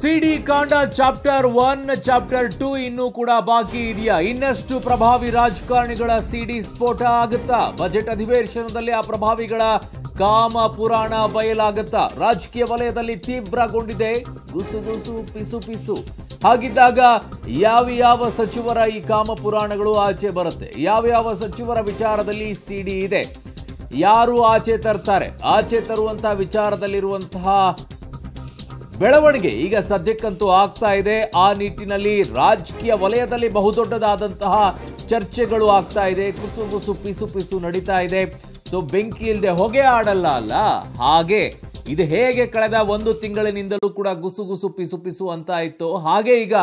ಸಿಡಿ ಕಾಂಡ chapter one chapter two ಇನ್ನೂ ಕೂಡ ಬಾಕಿ ಇದೆಯಾ ಇನ್ನಷ್ಟು ಪ್ರಭಾವಿ ರಾಜಕಾರಣಿಗಳ ಸಿಡಿ ಸ್ಫೋಟ ಆಗುತ್ತಾ ಬಜೆಟ್ ಅಧಿವೇಶನದಲ್ಲಿ ಆ ಪ್ರಭಾವಿಗಳ ಕಾಮ ಪುರಾಣ ಬಯಲಾಗುತ್ತಾ ರಾಜಕೀಯ ವಲಯದಲ್ಲಿ ತೀವ್ರಗೊಂಡಿದೆ ಗುಸು ಗುಸು ಪಿಸು ಪಿಸು ಹಾಗಿದ್ದಾಗ ಯಾವ ಯಾವ ಸಚಿವರ ಈ ಕಾಮ ಪುರಾಣಗಳು ಆಚೆ ಬರುತ್ತೆ ಯಾವ ಯಾವ ಸಚಿವರ ವಿಚಾರದಲ್ಲಿ ಸಿಡಿ ಇದೆ ಯಾರು ಆಚೆ ತರ್ತಾರೆ ಆಚೆ ತರುವಂತಹ ವಿಚಾರದಲ್ಲಿರುವಂತಹ ಬೆಳವಣಿಗೆ ಈಗ ಸದ್ಯಕ್ಕಂತೂ ಆಗ್ತಾ ಇದೆ ಆ ನಿಟ್ಟಿನಲ್ಲಿ ರಾಜಕೀಯ ವಲಯದಲ್ಲಿ ಬಹುದೊಡ್ಡದಾದಂತಹ ಚರ್ಚೆಗಳು ಆಗ್ತಾ ಇದೆ ಕುಸು ಕುಸು ಪಿಸು ಪಿಸು ನಡೀತಾ ಇದೆ ಸೊ ಬೆಂಕಿ ಇಲ್ಲದೆ ಹೊಗೆ ಆಡಲ್ಲ ಅಲ್ಲ ಹಾಗೆ ಇದು ಹೇಗೆ ಕಳೆದ ಒಂದು ತಿಂಗಳಿನಿಂದಲೂ ಕೂಡ ಗುಸುಗುಸು ಪಿಸು ಪಿಸು ಅಂತ ಇತ್ತು ಹಾಗೆ ಈಗ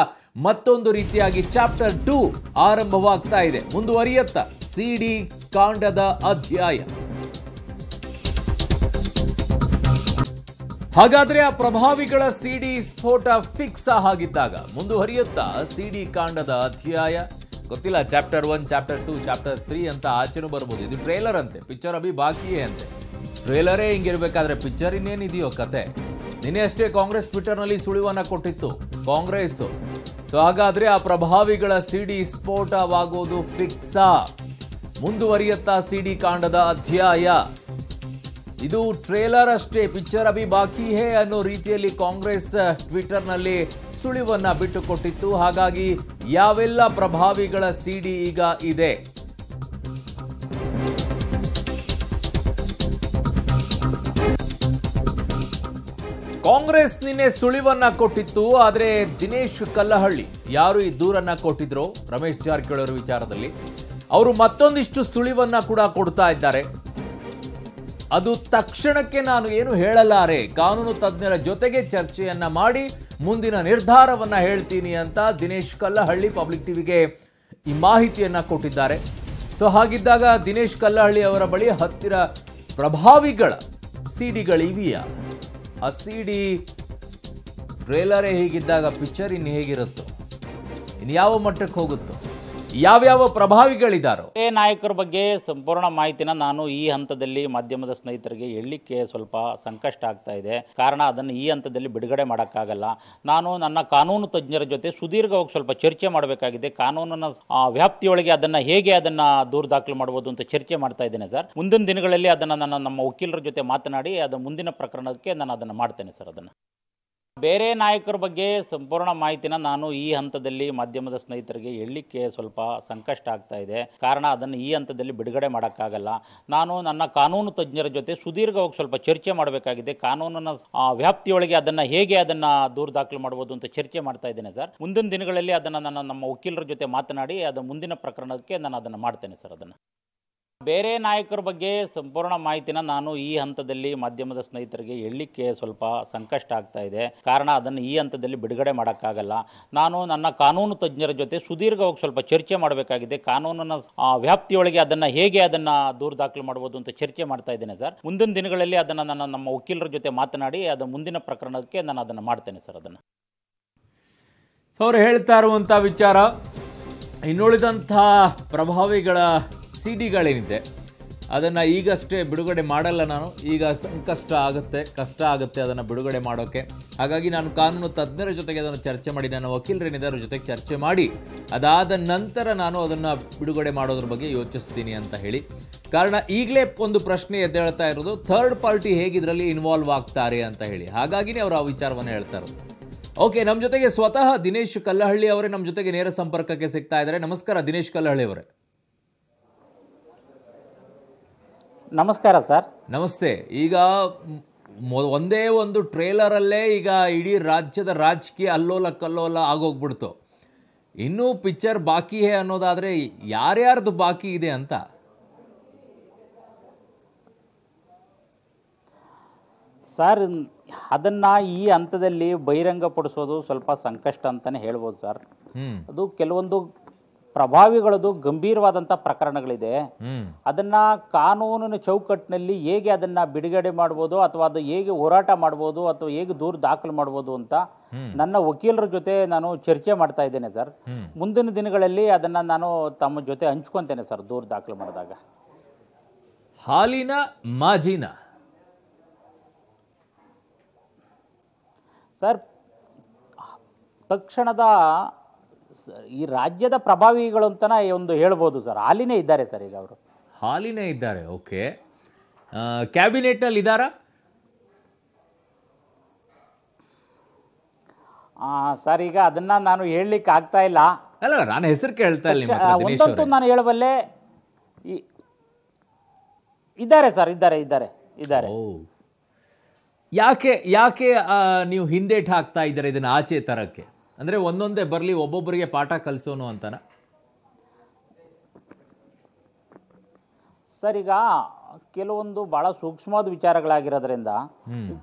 ಮತ್ತೊಂದು ರೀತಿಯಾಗಿ ಚಾಪ್ಟರ್ ಟೂ ಆರಂಭವಾಗ್ತಾ ಇದೆ ಮುಂದುವರಿಯತ್ತ ಸಿಡಿ ಕಾಂಡದ ಅಧ್ಯಾಯ ಹಾಗಾದ್ರೆ ಆ ಪ್ರಭಾವಿಗಳ ಸಿಡಿ ಸ್ಫೋಟ ಫಿಕ್ಸ್ ಆಗಿದ್ದಾಗ ಮುಂದುವರಿಯುತ್ತಾ ಸಿಡಿ ಕಾಂಡದ ಅಧ್ಯಾಯ ಗೊತ್ತಿಲ್ಲ chapter one chapter two chapter three ಅಂತ ಆಚೆನೂ ಬರ್ಬೋದು ಇದು ಟ್ರೇಲರ್ ಅಂತೆ ಪಿಕ್ಚರ್ ಅಭಿ ಬಾಕಿಯೇ ಅಂತೆ ಟ್ರೇಲರೇ ಹಿಂಗಿರ್ಬೇಕಾದ್ರೆ ಪಿಕ್ಚರ್ ಇನ್ನೇನಿದೆಯೋ ಕತೆ ನಿನ್ನೆ ಅಷ್ಟೇ ಕಾಂಗ್ರೆಸ್ ಟ್ವಿಟರ್ನಲ್ಲಿ ಸುಳಿವನ್ನ ಕೊಟ್ಟಿತ್ತು ಕಾಂಗ್ರೆಸ್ ಸೊ ಹಾಗಾದ್ರೆ ಆ ಪ್ರಭಾವಿಗಳ ಸಿಡಿ ಸ್ಫೋಟವಾಗೋದು ಫಿಕ್ಸಾ ಮುಂದುವರಿಯುತ್ತಾ ಸಿಡಿ ಕಾಂಡದ ಅಧ್ಯಾಯ ಇದು ಟ್ರೇಲರ್ ಅಷ್ಟೇ ಪಿಕ್ಚರ್ ಅಭಿ ಬಾಕಿ ಹೇ ಅನ್ನೋ ರೀತಿಯಲ್ಲಿ ಕಾಂಗ್ರೆಸ್ ಟ್ವಿಟರ್ನಲ್ಲಿ ಸುಳಿವನ್ನ ಬಿಟ್ಟುಕೊಟ್ಟಿತ್ತು ಹಾಗಾಗಿ ಯಾವೆಲ್ಲ ಪ್ರಭಾವಿಗಳ ಸಿಡಿ ಈಗ ಇದೆ ಕಾಂಗ್ರೆಸ್ ನಿನ್ನೆ ಸುಳಿವನ್ನ ಕೊಟ್ಟಿತ್ತು ಆದರೆ ದಿನೇಶ್ ಕಲ್ಲಹಳ್ಳಿ ಯಾರು ಈ ದೂರನ್ನ ಕೊಟ್ಟಿದ್ರು ರಮೇಶ್ ಜಾರಕಿಹೊಳಿ ಅವರ ವಿಚಾರದಲ್ಲಿ ಅವರು ಮತ್ತೊಂದಿಷ್ಟು ಸುಳಿವನ್ನ ಕೂಡ ಕೊಡ್ತಾ ಇದ್ದಾರೆ ಅದು ತಕ್ಷಣಕ್ಕೆ ನಾನು ಏನು ಹೇಳಲಾರೆ ಕಾನೂನು ತಜ್ಞರ ಜೊತೆಗೆ ಚರ್ಚೆಯನ್ನ ಮಾಡಿ ಮುಂದಿನ ನಿರ್ಧಾರವನ್ನ ಹೇಳ್ತೀನಿ ಅಂತ ದಿನೇಶ್ ಕಲ್ಲಹಳ್ಳಿ ಪಬ್ಲಿಕ್ ಟಿವಿಗೆ ಈ ಮಾಹಿತಿಯನ್ನ ಕೊಟ್ಟಿದ್ದಾರೆ ಸೊ ಹಾಗಿದ್ದಾಗ ದಿನೇಶ್ ಕಲ್ಲಹಳ್ಳಿ ಅವರ ಬಳಿ ಹತ್ತಿರ ಪ್ರಭಾವಿಗಳ ಸಿಡಿಗಳಿವೆಯಾ ಆ ಸಿಡಿ ಟ್ರೇಲರೇ ಹೀಗಿದ್ದಾಗ ಪಿಕ್ಚರ್ ಇನ್ನು ಹೇಗಿರುತ್ತೋ ಇನ್ನು ಯಾವ ಮಟ್ಟಕ್ಕೆ ಹೋಗುತ್ತೋ ಯಾವ್ಯಾವ ಪ್ರಭಾವಿಗಳಿದ್ದಾರೋ ನಾಯಕರ ಬಗ್ಗೆ ಸಂಪೂರ್ಣ ಮಾಹಿತಿನ ನಾನು ಈ ಹಂತದಲ್ಲಿ ಮಾಧ್ಯಮದ ಸ್ನೇಹಿತರಿಗೆ ಹೇಳಲಿಕ್ಕೆ ಸ್ವಲ್ಪ ಸಂಕಷ್ಟ ಆಗ್ತಾ ಇದೆ ಕಾರಣ ಅದನ್ನು ಈ ಹಂತದಲ್ಲಿ ಬಿಡುಗಡೆ ಮಾಡೋಕ್ಕಾಗಲ್ಲ ನಾನು ನನ್ನ ಕಾನೂನು ತಜ್ಞರ ಜೊತೆ ಸುದೀರ್ಘವಾಗಿ ಸ್ವಲ್ಪ ಚರ್ಚೆ ಮಾಡಬೇಕಾಗಿದೆ ಕಾನೂನಿನ ವ್ಯಾಪ್ತಿಯೊಳಗೆ ಅದನ್ನು ಹೇಗೆ ಅದನ್ನು ದೂರ ದಾಖಲು ಮಾಡಬಹುದು ಅಂತ ಚರ್ಚೆ ಮಾಡ್ತಾ ಇದ್ದೇನೆ ಸರ್ ಮುಂದಿನ ದಿನಗಳಲ್ಲಿ ಅದನ್ನು ನನ್ನ ನಮ್ಮ ವಕೀಲರ ಜೊತೆ ಮಾತನಾಡಿ ಅದು ಮುಂದಿನ ಪ್ರಕರಣಕ್ಕೆ ನಾನು ಅದನ್ನು ಮಾಡ್ತೇನೆ ಸರ್ ಅದನ್ನು ಬೇರೆ ನಾಯಕರ ಬಗ್ಗೆ ಸಂಪೂರ್ಣ ಮಾಹಿತಿನ ನಾನು ಈ ಹಂತದಲ್ಲಿ ಮಾಧ್ಯಮದ ಸ್ನೇಹಿತರಿಗೆ ಹೇಳಲಿಕ್ಕೆ ಸ್ವಲ್ಪ ಸಂಕಷ್ಟ ಆಗ್ತಾ ಇದೆ ಕಾರಣ ಅದನ್ನು ಈ ಹಂತದಲ್ಲಿ ಬಿಡುಗಡೆ ಮಾಡೋಕ್ಕಾಗಲ್ಲ ನಾನು ನನ್ನ ಕಾನೂನು ತಜ್ಞರ ಜೊತೆ ಸುದೀರ್ಘವಾಗಿ ಸ್ವಲ್ಪ ಚರ್ಚೆ ಮಾಡಬೇಕಾಗಿದೆ ಕಾನೂನಿನ ವ್ಯಾಪ್ತಿಯೊಳಗೆ ಅದನ್ನು ಹೇಗೆ ಅದನ್ನು ದೂರು ದಾಖಲು ಮಾಡ್ಬೋದು ಅಂತ ಚರ್ಚೆ ಮಾಡ್ತಾ ಇದ್ದೇನೆ ಸರ್ ಮುಂದಿನ ದಿನಗಳಲ್ಲಿ ಅದನ್ನು ನನ್ನ ನಮ್ಮ ವಕೀಲರ ಜೊತೆ ಮಾತನಾಡಿ ಅದು ಮುಂದಿನ ಪ್ರಕರಣಕ್ಕೆ ನಾನು ಅದನ್ನು ಮಾಡ್ತೇನೆ ಸರ್ ಅದನ್ನು ಬೇರೆ ನಾಯಕರ ಬಗ್ಗೆ ಸಂಪೂರ್ಣ ಮಾಹಿತಿನ ನಾನು ಈ ಹಂತದಲ್ಲಿ ಮಾಧ್ಯಮದ ಸ್ನೇಹಿತರಿಗೆ ಹೇಳಲಿಕ್ಕೆ ಸ್ವಲ್ಪ ಸಂಕಷ್ಟ ಆಗ್ತಾ ಇದೆ ಕಾರಣ ಅದನ್ನು ಈ ಹಂತದಲ್ಲಿ ಬಿಡುಗಡೆ ಮಾಡೋಕ್ಕಾಗಲ್ಲ ನಾನು ನನ್ನ ಕಾನೂನು ತಜ್ಞರ ಜೊತೆ ಸುದೀರ್ಘವಾಗಿ ಸ್ವಲ್ಪ ಚರ್ಚೆ ಮಾಡಬೇಕಾಗಿದೆ ಕಾನೂನಿನ ವ್ಯಾಪ್ತಿಯೊಳಗೆ ಅದನ್ನು ಹೇಗೆ ಅದನ್ನು ದೂರು ದಾಖಲು ಮಾಡ್ಬೋದು ಅಂತ ಚರ್ಚೆ ಮಾಡ್ತಾ ಇದ್ದೇನೆ ಸರ್ ಮುಂದಿನ ದಿನಗಳಲ್ಲಿ ಅದನ್ನು ನನ್ನ ನಮ್ಮ ವಕೀಲರ ಜೊತೆ ಮಾತನಾಡಿ ಅದು ಮುಂದಿನ ಪ್ರಕರಣಕ್ಕೆ ನಾನು ಅದನ್ನು ಮಾಡ್ತೇನೆ ಸರ್ ಅದನ್ನು ಅವರು ಹೇಳ್ತಾ ಇರುವಂಥ ವಿಚಾರ ಇನ್ನುಳಿದಂಥ ಪ್ರಭಾವಿಗಳ ಸಿ ಡಿಗಳೇನಿದೆ ಅದನ್ನು ಈಗಷ್ಟೇ ಬಿಡುಗಡೆ ಮಾಡಲ್ಲ ನಾನು ಈಗ ಸಂಕಷ್ಟ ಆಗುತ್ತೆ ಕಷ್ಟ ಆಗುತ್ತೆ ಅದನ್ನು ಬಿಡುಗಡೆ ಮಾಡೋಕ್ಕೆ ಹಾಗಾಗಿ ನಾನು ಕಾನೂನು ತಜ್ಞರ ಜೊತೆಗೆ ಅದನ್ನು ಚರ್ಚೆ ಮಾಡಿ ನನ್ನ ವಕೀಲರೇನಿದೆ ಅದ್ರ ಜೊತೆಗೆ ಚರ್ಚೆ ಮಾಡಿ ಅದಾದ ನಂತರ ನಾನು ಅದನ್ನು ಬಿಡುಗಡೆ ಮಾಡೋದ್ರ ಬಗ್ಗೆ ಯೋಚಿಸ್ತೀನಿ ಅಂತ ಹೇಳಿ ಕಾರಣ ಈಗಲೇ ಒಂದು ಪ್ರಶ್ನೆ ಎದ್ದೇಳ್ತಾ ಇರೋದು ಥರ್ಡ್ ಪಾರ್ಟಿ ಹೇಗಿದ್ರಲ್ಲಿ ಇನ್ವಾಲ್ವ್ ಆಗ್ತಾರೆ ಅಂತ ಹೇಳಿ ಹಾಗಾಗಿನೇ ಅವರು ಆ ವಿಚಾರವನ್ನು ಹೇಳ್ತಾರೆ ಓಕೆ ನಮ್ಮ ಜೊತೆಗೆ ಸ್ವತಃ ದಿನೇಶ್ ಕಲ್ಲಹಳ್ಳಿ ಅವರೇ ನಮ್ಮ ಜೊತೆಗೆ ನೇರ ಸಂಪರ್ಕಕ್ಕೆ ಸಿಗ್ತಾ ಇದ್ದಾರೆ ನಮಸ್ಕಾರ ದಿನೇಶ್ ಕಲ್ಲಹಳ್ಳಿ ಅವರೇ ನಮಸ್ಕಾರ ಸರ್ ನಮಸ್ತೆ ಈಗ ಒಂದೇ ಒಂದು ಟ್ರೇಲರಲ್ಲೇ ಈಗ ಇಡೀ ರಾಜ್ಯದ ರಾಜಕೀಯ ಅಲ್ಲೋಲ ಕಲ್ಲೋಲ ಆಗೋಗ್ಬಿಡ್ತು ಇನ್ನೂ ಪಿಕ್ಚರ್ ಬಾಕಿ ಅನ್ನೋದಾದರೆ ಯಾರ್ಯಾರ್ದು ಬಾಕಿ ಇದೆ ಅಂತ ಸರ್ ಅದನ್ನು ಈ ಹಂತದಲ್ಲಿ ಬಹಿರಂಗ ಪಡಿಸೋದು ಸ್ವಲ್ಪ ಸಂಕಷ್ಟ ಅಂತಲೇ ಹೇಳ್ಬೋದು ಸರ್ ಅದು ಕೆಲವೊಂದು ಪ್ರಭಾವಿಗಳದು ಗಂಭೀರವಾದಂಥ ಪ್ರಕರಣಗಳಿದೆ ಅದನ್ನ ಕಾನೂನಿನ ಚೌಕಟ್ಟಿನಲ್ಲಿ ಹೇಗೆ ಅದನ್ನ ಬಿಡುಗಡೆ ಮಾಡ್ಬೋದು ಅಥವಾ ಅದು ಹೇಗೆ ಹೋರಾಟ ಮಾಡ್ಬೋದು ಅಥವಾ ಹೇಗೆ ದೂರು ದಾಖಲು ಮಾಡ್ಬೋದು ಅಂತ ನನ್ನ ವಕೀಲರ ಜೊತೆ ನಾನು ಚರ್ಚೆ ಮಾಡ್ತಾ ಇದ್ದೇನೆ ಸರ್ ಮುಂದಿನ ದಿನಗಳಲ್ಲಿ ಅದನ್ನ ನಾನು ತಮ್ಮ ಜೊತೆ ಹಂಚ್ಕೊಂತೇನೆ ಸರ್ ದೂರು ದಾಖಲು ಮಾಡಿದಾಗ ಹಾಲಿನ ಮಾಜಿನ ಸರ್ ತಕ್ಷಣದ ಈ ರಾಜ್ಯದ ಪ್ರಭಾವಿಗಳು ಅಂತನ ಒಂದು ಹೇಳ್ಬೋದು ಸರ್ ಹಾಲಿನೇ ಇದ್ದಾರೆ ಸರ್ ಈಗ ಅವರು ಹಾಲಿನೇ ಇದ್ದಾರೆ ಓಕೆ ಕ್ಯಾಬಿನೆಟ್ನಲ್ಲಿ ಇದ್ದಾರಾ ಸರ್ ಈಗ ಅದನ್ನ ನಾನು ಹೇಳಲಿಕ್ಕೆ ಆಗ್ತಾ ಇಲ್ಲ ಅಲ್ಲ ನಾನು ಹೆಸರು ಕೇಳ್ತಾ ಇಲ್ಲ ಒಂದೊಂದು ನಾನು ಹೇಳಬಲ್ಲೆ ಇದ್ದಾರೆ ಸರ್ ಇದ್ದಾರೆ ಇದ್ದಾರೆ ಇದ್ದಾರೆ ಯಾಕೆ ಯಾಕೆ ನೀವು ಹಿಂದೇಟ್ ಹಾಕ್ತಾ ಇದ್ದಾರೆ ಇದನ್ನ ಆಚೆ ತರಕ್ಕೆ ಅಂದರೆ ಒಂದೊಂದೇ ಬರಲಿ ಒಬ್ಬೊಬ್ಬರಿಗೆ ಪಾಠ ಕಲಿಸೋನು ಅಂತಾನ ಸರ್ ಈಗ ಕೆಲವೊಂದು ಬಹಳ ಸೂಕ್ಷ್ಮವಾದ ವಿಚಾರಗಳಾಗಿರೋದ್ರಿಂದ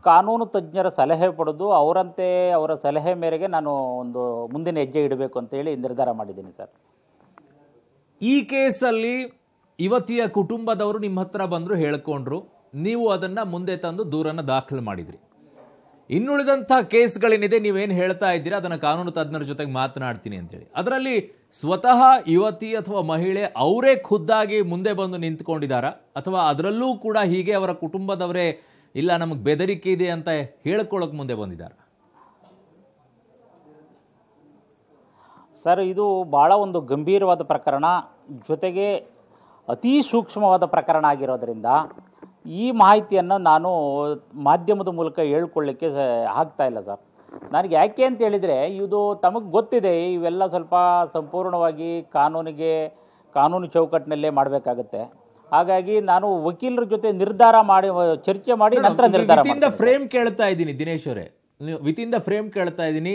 ಕಾನೂನು ತಜ್ಞರ ಸಲಹೆ ಪಡೆದು ಅವರಂತೆ ಅವರ ಸಲಹೆ ಮೇರೆಗೆ ನಾನು ಒಂದು ಮುಂದಿನ ಹೆಜ್ಜೆ ಇಡಬೇಕು ಅಂತ ಹೇಳಿ ನಿರ್ಧಾರ ಮಾಡಿದ್ದೀನಿ ಸರ್ ಈ ಕೇಸಲ್ಲಿ ಯುವತಿಯ ಕುಟುಂಬದವರು ನಿಮ್ಮ ಹತ್ರ ಬಂದರು ಹೇಳ್ಕೊಂಡ್ರು ನೀವು ಅದನ್ನ ಮುಂದೆ ತಂದು ದೂರನ್ನು ದಾಖಲು ಮಾಡಿದ್ರಿ ಇನ್ನುಳಿದಂಥ ಕೇಸ್ಗಳೇನಿದೆ ನೀವೇನು ಹೇಳ್ತಾ ಇದ್ದೀರಾ ಅದನ್ನು ಕಾನೂನು ತಜ್ಞರ ಜೊತೆಗೆ ಮಾತನಾಡ್ತೀನಿ ಅಂತೇಳಿ ಅದರಲ್ಲಿ ಸ್ವತಃ ಯುವತಿ ಅಥವಾ ಮಹಿಳೆ ಅವರೇ ಖುದ್ದಾಗಿ ಮುಂದೆ ಬಂದು ನಿಂತ್ಕೊಂಡಿದ್ದಾರ ಅಥವಾ ಅದರಲ್ಲೂ ಕೂಡ ಹೀಗೆ ಅವರ ಕುಟುಂಬದವರೇ ಇಲ್ಲ ನಮಗೆ ಬೆದರಿಕೆ ಇದೆ ಅಂತ ಹೇಳ್ಕೊಳ್ಳೋಕೆ ಮುಂದೆ ಬಂದಿದ್ದಾರೆ ಸರ್ ಇದು ಭಾಳ ಒಂದು ಗಂಭೀರವಾದ ಪ್ರಕರಣ ಜೊತೆಗೆ ಅತೀ ಸೂಕ್ಷ್ಮವಾದ ಪ್ರಕರಣ ಆಗಿರೋದರಿಂದ ಈ ಮಾಹಿತಿಯನ್ನು ನಾನು ಮಾಧ್ಯಮದ ಮೂಲಕ ಹೇಳ್ಕೊಳ್ಳಿಕ್ಕೆ ಆಗ್ತಾ ಇಲ್ಲ ಸರ್ ನನಗೆ ಯಾಕೆ ಅಂತ ಹೇಳಿದರೆ ಇದು ತಮಗೆ ಗೊತ್ತಿದೆ ಇವೆಲ್ಲ ಸ್ವಲ್ಪ ಸಂಪೂರ್ಣವಾಗಿ ಕಾನೂನಿಗೆ ಕಾನೂನು ಚೌಕಟ್ಟಿನಲ್ಲೇ ಮಾಡಬೇಕಾಗತ್ತೆ ಹಾಗಾಗಿ ನಾನು ವಕೀಲರ ಜೊತೆ ನಿರ್ಧಾರ ಮಾಡಿ ಚರ್ಚೆ ಮಾಡಿ ನಂತರ ನಿರ್ಧಾರ ಫ್ರೇಮ್ ಕೇಳ್ತಾ ಇದ್ದೀನಿ ದಿನೇಶ್ ಅವರೇ ವಿತ್ ಇನ್ ದ ಫ್ರೇಮ್ ಕೇಳ್ತಾ ಇದ್ದೀನಿ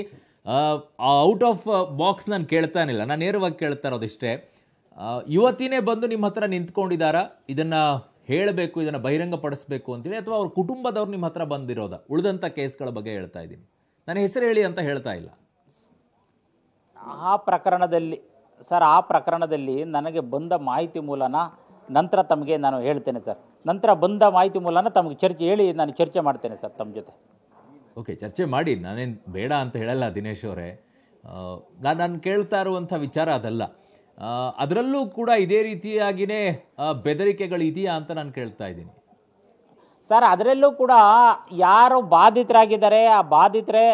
ಔಟ್ ಆಫ್ ಬಾಕ್ಸ್ ನಾನು ಕೇಳ್ತಾನಿಲ್ಲ ನಾನು ನೇರವಾಗಿ ಕೇಳ್ತಾ ಇರೋದಿಷ್ಟೇ ಇವತ್ತಿನೇ ಬಂದು ನಿಮ್ಮ ಹತ್ರ ನಿಂತ್ಕೊಂಡಿದ್ದಾರಾ ಇದನ್ನ ಹೇಳಬೇಕು ಇದನ್ನು ಬಹಿರಂಗಪಡಿಸಬೇಕು ಅಂತೇಳಿ ಅಥವಾ ಅವ್ರ ಕುಟುಂಬದವ್ರು ನಿಮ್ಮ ಹತ್ರ ಬಂದಿರೋದ ಉಳಿದಂಥ ಕೇಸ್ಗಳ ಬಗ್ಗೆ ಹೇಳ್ತಾ ಇದ್ದೀನಿ ನನ್ನ ಹೆಸರು ಹೇಳಿ ಅಂತ ಹೇಳ್ತಾ ಇಲ್ಲ ಆ ಪ್ರಕರಣದಲ್ಲಿ ಸರ್ ಆ ಪ್ರಕರಣದಲ್ಲಿ ನನಗೆ ಬಂದ ಮಾಹಿತಿ ಮೂಲನ ನಂತರ ತಮಗೆ ನಾನು ಹೇಳ್ತೇನೆ ಸರ್ ನಂತರ ಬಂದ ಮಾಹಿತಿ ಮೂಲನ ತಮಗೆ ಚರ್ಚೆ ಹೇಳಿ ನಾನು ಚರ್ಚೆ ಮಾಡ್ತೇನೆ ಸರ್ ತಮ್ಮ ಜೊತೆ ಓಕೆ ಚರ್ಚೆ ಮಾಡಿ ನಾನೇನು ಬೇಡ ಅಂತ ಹೇಳಲ್ಲ ದಿನೇಶ್ ಅವರೇ ನಾನು ನಾನು ಕೇಳ್ತಾ ಇರುವಂಥ ವಿಚಾರ ಅದಲ್ಲ ಅದರಲ್ಲೂ ಕೂಡ ಇದೇ ರೀತಿಯಾಗಿನೇ ಬೆದರಿಕೆಗಳು ಇದೆಯಾ ಅಂತ ನಾನು ಕೇಳ್ತಾ ಇದ್ದೀನಿ ಸರ್ ಅದರಲ್ಲೂ ಕೂಡ ಯಾರು ಬಾಧಿತರಾಗಿದ್ದಾರೆ ಆ ಬಾಧಿತರೇ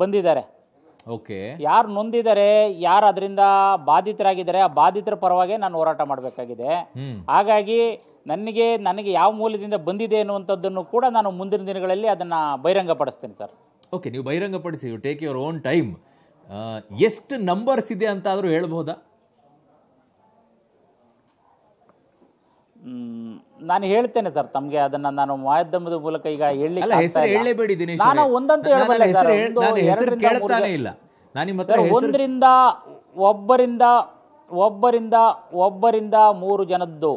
ಬಂದಿದ್ದಾರೆ ಓಕೆ ಯಾರು ನೊಂದಿದ್ದಾರೆ ಯಾರು ಅದರಿಂದ ಬಾಧಿತರಾಗಿದ್ದಾರೆ ಆ ಬಾಧಿತರ ಪರವಾಗಿ ನಾನು ಹೋರಾಟ ಮಾಡಬೇಕಾಗಿದೆ ಹಾಗಾಗಿ ನನಗೆ ನನಗೆ ಯಾವ ಮೂಲದಿಂದ ಬಂದಿದೆ ಅನ್ನುವಂಥದ್ದನ್ನು ಕೂಡ ನಾನು ಮುಂದಿನ ದಿನಗಳಲ್ಲಿ ಅದನ್ನು ಬಹಿರಂಗಪಡಿಸ್ತೇನೆ ಸರ್ ಓಕೆ ನೀವು ಬಹಿರಂಗಪಡಿಸಿ ಟೇಕ್ ಯುವರ್ ಓನ್ ಟೈಮ್ ಎಷ್ಟು ನಂಬರ್ಸ್ ಇದೆ ಅಂತ ಆದರೂ ಹೇಳ್ಬೋದಾ ನಾನು ಹೇಳ್ತೇನೆ ಸರ್ ತಮಗೆ ಅದನ್ನ ನಾನು ಮಾಧ್ಯಮದ ಮೂಲಕ ಈಗ ಹೇಳಿ ಹೆಸರು ಹೇಳಲೇಬೇಡಿ ನಾನು ಒಂದಂತ ನಾನು ಹೆಸರು ಇಲ್ಲ ನಾನು ಒಂದರಿಂದ ಒಬ್ಬರಿಂದ ಒಬ್ಬರಿಂದ ಒಬ್ಬರಿಂದ ಮೂರು ಜನದ್ದು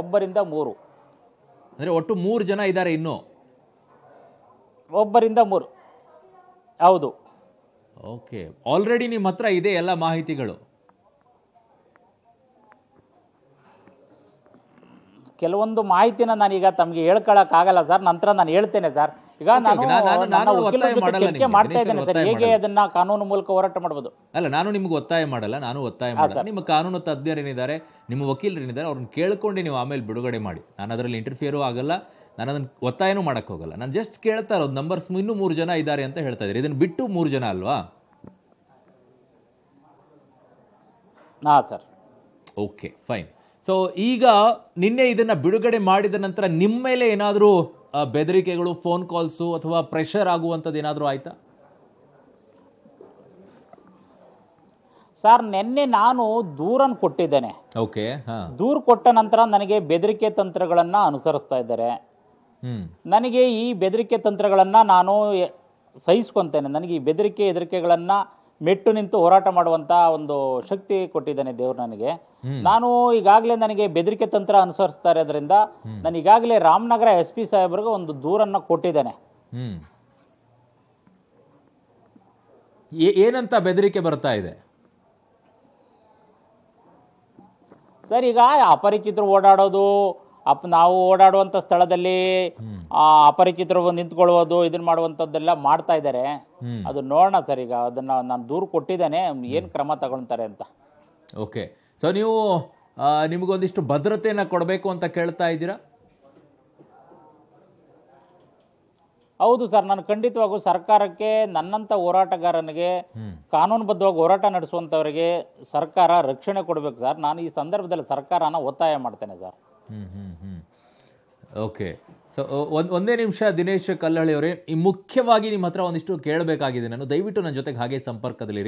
ಒಬ್ಬರಿಂದ ಮೂರು ಅಂದ್ರೆ ಒಟ್ಟು ಮೂರು ಜನ ಇದ್ದಾರೆ ಇನ್ನು ಒಬ್ಬರಿಂದ ಮೂರು ಹೌದು ಓಕೆ ಆಲ್ರೆಡಿ ನಿಮ್ಮ ಹತ್ರ ಇದೆ ಎಲ್ಲ ಮಾಹಿತಿಗಳು ಕೆಲವೊಂದು ಮಾಹಿತಿನ ನಾನೀಗ ತಮಗೆ ಹೇಳ್ಕೊಳಕ್ಕಾಗಲ್ಲ ಸರ್ ನಂತರ ನಾನು ಹೇಳ್ತೇನೆ ಸರ್ ಈಗ ನಾನು ವಕೀಲರ ಮಾಡ್ತಾ ಹೇಗೆ ಅದನ್ನ ಕಾನೂನು ಮೂಲಕ ಹೋರಾಟ ಮಾಡಬಹುದು ಅಲ್ಲ ನಾನು ನಿಮ್ಗೆ ಒತ್ತಾಯ ಮಾಡಲ್ಲ ನಾನು ಒತ್ತಾಯ ಮಾಡಲ್ಲ ನಿಮ್ಮ ಕಾನೂನು ತಜ್ಞರೇನಿದ್ದಾರೆ ನಿಮ್ಮ ವಕೀಲರೇನಿದ್ದಾರೆ ಅವ್ರನ್ನ ಕೇಳ್ಕೊಂಡು ನೀವು ಆಮೇಲೆ ಬಿಡುಗಡೆ ಮಾಡಿ ನಾನು ಅದರಲ್ಲಿ ಇಂಟರ್ಫಿಯರು ಆಗಲ್ಲ ನಾನು ಅದನ್ನ ಒತ್ತಾಯನೂ ಮಾಡಕ್ ಹೋಗಲ್ಲ ನಾನು ಜಸ್ಟ್ ಕೇಳ್ತಾ ಇರೋದು ನಂಬರ್ಸ್ ಇನ್ನೂ ಮೂರು ಜನ ಇದ್ದಾರೆ ಅಂತ ಹೇಳ್ತಾ ಇದ್ದಾರೆ ಇದನ್ನು ಬಿಟ್ಟು ಮೂರು ಜನ ಅಲ್ವಾ ನಾ ಸರ್ ಓಕೆ ಫೈನ್ ಸೊ ಈಗ ನಿನ್ನೆ ಇದನ್ನ ಬಿಡುಗಡೆ ಮಾಡಿದ ನಂತರ ನಿಮ್ಮ ಮೇಲೆ ಏನಾದರೂ ಬೆದರಿಕೆಗಳು ಫೋನ್ ಕಾಲ್ಸು ಅಥವಾ ಪ್ರೆಷರ್ ಆಗುವಂಥದ್ದು ಏನಾದರೂ ಆಯಿತಾ ಸರ್ ನಿನ್ನೆ ನಾನು ದೂರನ್ನು ಕೊಟ್ಟಿದ್ದೇನೆ ಓಕೆ ದೂರ ಕೊಟ್ಟ ನಂತರ ನನಗೆ ಬೆದರಿಕೆ ತಂತ್ರಗಳನ್ನು ಅನುಸರಿಸ್ತಾ ಇದ್ದಾರೆ ನನಗೆ ಈ ಬೆದರಿಕೆ ತಂತ್ರಗಳನ್ನು ನಾನು ಸಹಿಸ್ಕೊಂತೇನೆ ನನಗೆ ಈ ಬೆದರಿಕೆ ಹೆದರಿಕೆಗಳನ್ನ ಮೆಟ್ಟು ನಿಂತು ಹೋರಾಟ ಮಾಡುವಂತ ಒಂದು ಶಕ್ತಿ ಕೊಟ್ಟಿದ್ದಾನೆ ದೇವ್ರು ನನಗೆ ನಾನು ಈಗಾಗಲೇ ನನಗೆ ಬೆದರಿಕೆ ತಂತ್ರ ಅನುಸರಿಸ್ತಾ ಇರೋದ್ರಿಂದ ನಾನು ಈಗಾಗಲೇ ರಾಮನಗರ ಎಸ್ ಪಿ ಸಾಹೇಬ್ರಿಗೆ ಒಂದು ದೂರನ್ನ ಕೊಟ್ಟಿದ್ದೇನೆ ಏನಂತ ಬೆದರಿಕೆ ಬರ್ತಾ ಇದೆ ಸರ್ ಈಗ ಅಪರಿಚಿತರು ಓಡಾಡೋದು ಅಪ್ ನಾವು ಓಡಾಡುವಂತ ಸ್ಥಳದಲ್ಲಿ ಆ ಅಪರಿಚಿತರು ನಿಂತ್ಕೊಳ್ಳೋದು ಇದನ್ನ ಮಾಡುವಂಥದ್ದೆಲ್ಲ ಮಾಡ್ತಾ ಇದ್ದಾರೆ ಅದು ನೋಡೋಣ ಸರ್ ಈಗ ಅದನ್ನ ನಾನು ದೂರು ಕೊಟ್ಟಿದ್ದೇನೆ ಏನ್ ಕ್ರಮ ತಗೊಳ್ತಾರೆ ಅಂತ ಓಕೆ ಸೊ ನೀವು ನಿಮಗೊಂದಿಷ್ಟು ಭದ್ರತೆಯನ್ನ ಕೊಡಬೇಕು ಅಂತ ಕೇಳ್ತಾ ಇದ್ದೀರಾ ಹೌದು ಸರ್ ನಾನು ಖಂಡಿತವಾಗೂ ಸರ್ಕಾರಕ್ಕೆ ನನ್ನಂಥ ಹೋರಾಟಗಾರನಿಗೆ ಕಾನೂನುಬದ್ಧವಾಗಿ ಹೋರಾಟ ನಡೆಸುವಂತವರಿಗೆ ಸರ್ಕಾರ ರಕ್ಷಣೆ ಕೊಡಬೇಕು ಸರ್ ನಾನು ಈ ಸಂದರ್ಭದಲ್ಲಿ ಸರ್ಕಾರನ ಒತ್ತಾಯ ಮಾಡ್ತೇನೆ ಸರ್ ಓಕೆ ಸೊ ಒಂದು ಒಂದೇ ನಿಮಿಷ ದಿನೇಶ್ ಕಲ್ಲಹಳ್ಳಿ ಅವರೇ ಈ ಮುಖ್ಯವಾಗಿ ನಿಮ್ಮ ಹತ್ರ ಒಂದಿಷ್ಟು ಕೇಳಬೇಕಾಗಿದೆ ನಾನು ದಯವಿಟ್ಟು ನನ್ನ ಜೊತೆಗೆ ಹಾಗೆ ಸಂಪರ್ಕದಲ್ಲಿರಿ